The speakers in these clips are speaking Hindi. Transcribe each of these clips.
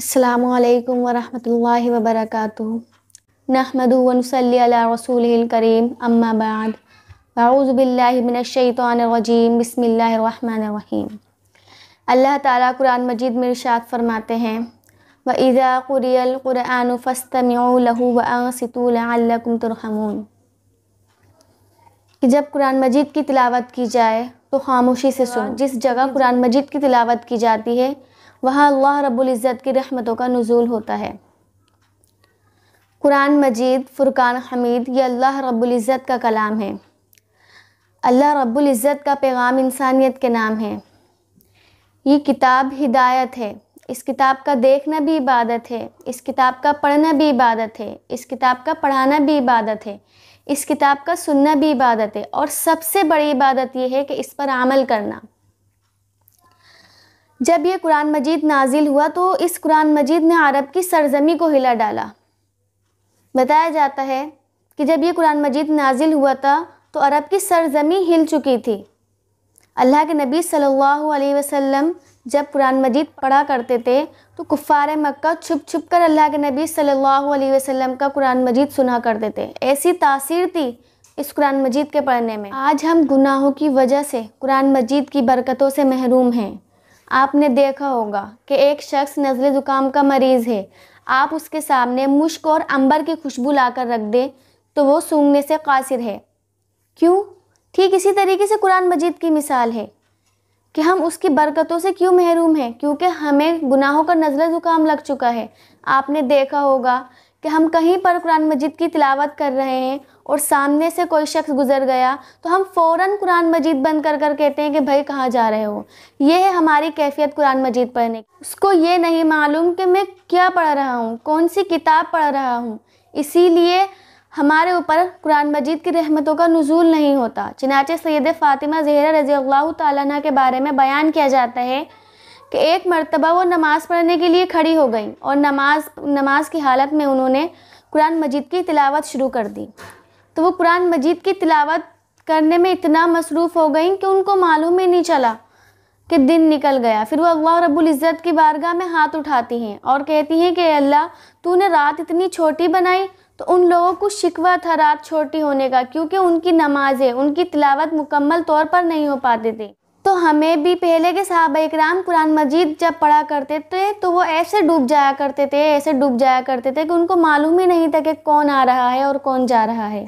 अल्लाम वरहमल वबरक सल रसूल करीम अम्माबाद बाऊज़बिल्लिमिनशैतरजीम बसमीम अल्लाह ताला कुरान मजीद में इरशाद फरमाते हैं व इज़ा कुरियल कुरान फ़स्तमलहू वसितुल्लकुम कि जब कुरान मजीद की तिलावत की जाए तो खामोशी से सुन जिस जगह कुरान मजीद की तिलावत की जाती है वहाँ अल्लाह रब्ज़त की रहमतों का नज़ुल होता है कुरान मजीद फ़ुरक़ान हमीद ये अल्लाह रब्ज़त का कलाम है अल्लाह रब्ज़त का पैगाम इंसानियत के नाम है ये किताब हिदायत है इस किताब का देखना भी इबादत है इस किताब का पढ़ना भी इबादत है इस किताब का पढ़ाना भी इबादत है इस किताब का सुनना भी इबादत है और सबसे बड़ी इबादत यह है कि इस पर अमल करना जब ये कुरान मजीद नाजिल हुआ तो इस कुरान मजीद ने अरब की सरजमी को हिला डाला बताया जाता है कि जब ये कुरान मजीद नाजिल हुआ था तो अरब की सरजमी हिल चुकी थी अल्लाह के नबी सल्लल्लाहु अलैहि वसल्लम जब कुरान मजीद पढ़ा करते थे तो कुफ़ार मक्का छुप छुप कर अल्लाह के नबी सल्लल्लाहु अलैहि वसल्लम का कुरान मजीद सुना करते थे ऐसी तासीर थी इस कुरान मजीद के पढ़ने में आज हम गुनाहों की वजह से कुरान मजीद की बरकतों से महरूम हैं आपने देखा होगा कि एक शख्स नज़ले ज़ुकाम का मरीज़ है आप उसके सामने मुश्क और अंबर की खुशबू लाकर रख दें तो वो सूंघने से कासिर है क्यों ठीक इसी तरीके से कुरान मजीद की मिसाल है कि हम उसकी बरकतों से क्यों महरूम हैं क्योंकि हमें गुनाहों का नज़ले ज़ुकाम लग चुका है आपने देखा होगा कि हम कहीं पर कुरान मजीद की तिलावत कर रहे हैं और सामने से कोई शख्स गुजर गया तो हम फ़ौर कुरान मजीद बंद कर कर कहते हैं कि भाई कहाँ जा रहे हो ये है हमारी कैफियत कुरान मजीद पढ़ने की उसको ये नहीं मालूम कि मैं क्या पढ़ रहा हूँ कौन सी किताब पढ़ रहा हूँ इसीलिए हमारे ऊपर कुरान मजीद की रहमतों का नज़ूल नहीं होता चनाचे सैद फ़ातिमा जहरा रज़ी अल्लाह ताला के बारे में बयान किया जाता है कि एक मरतबा वो नमाज़ पढ़ने के लिए खड़ी हो गई और नमाज नमाज की हालत में उन्होंने कुरान मजीद की तिलावत शुरू कर दी तो वो कुरान मजीद की तिलावत करने में इतना मसरूफ़ हो गई कि उनको मालूम ही नहीं चला कि दिन निकल गया फिर वो अल्लाह रब्बुल इज़्ज़त की बारगाह में हाथ उठाती हैं और कहती हैं कि अल्लाह तूने रात इतनी छोटी बनाई तो उन लोगों को शिकवा था रात छोटी होने का क्योंकि उनकी नमाज़ें उनकी तिलावत मुकम्मल तौर पर नहीं हो पाती थी तो हमें भी पहले के साहब इक्राम कुरान मजीद जब पढ़ा करते थे तो वो ऐसे डूब जाया करते थे ऐसे डूब जाया करते थे कि उनको मालूम ही नहीं था कि कौन आ रहा है और कौन जा रहा है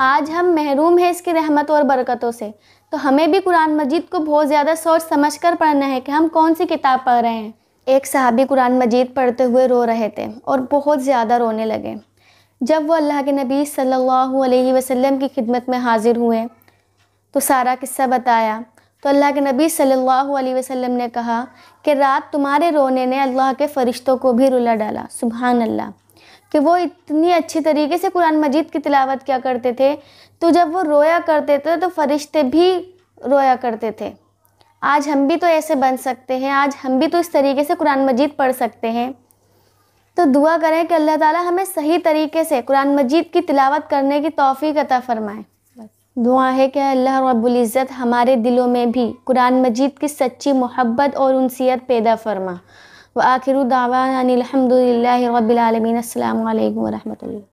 आज हम महरूम हैं इसकी रहमतों और बरकतों से तो हमें भी कुरान मजीद को बहुत ज़्यादा सोच समझ कर पढ़ना है कि हम कौन सी किताब पढ़ रहे हैं एक साहबी कुरान मजीद पढ़ते हुए रो रहे थे और बहुत ज़्यादा रोने लगे जब वो अल्लाह के नबी सल्लल्लाहु अलैहि वसल्लम की खिदमत में हाज़िर हुए तो सारा किस्सा बताया तो अल्लाह के नबी सल्लल्लाहु अलैहि वसल्लम ने कहा कि रात तुम्हारे रोने ने अल्लाह के फ़रिश्तों को भी रुला डाला सुबहान अल्लाह कि वो इतनी अच्छी तरीके से कुरान मजीद की तिलावत क्या करते थे तो जब वो रोया करते थे तो फरिश्ते भी रोया करते थे आज हम भी तो ऐसे बन सकते हैं आज हम भी तो इस तरीके से कुरान मजीद पढ़ सकते हैं तो दुआ करें कि अल्लाह ताला हमें सही तरीके से कुरान मजीद की तिलावत करने की तौफ़ी अता फ़रमाएँ दुआ है कि अल्लाह इज़्ज़त हमारे दिलों में भी कुरान मजीद की सच्ची मोहब्बत और उनसीत पैदा फरमा व आखिर दावा अनिलहमदिल्ला रबालमीन अल्लाम वरहमल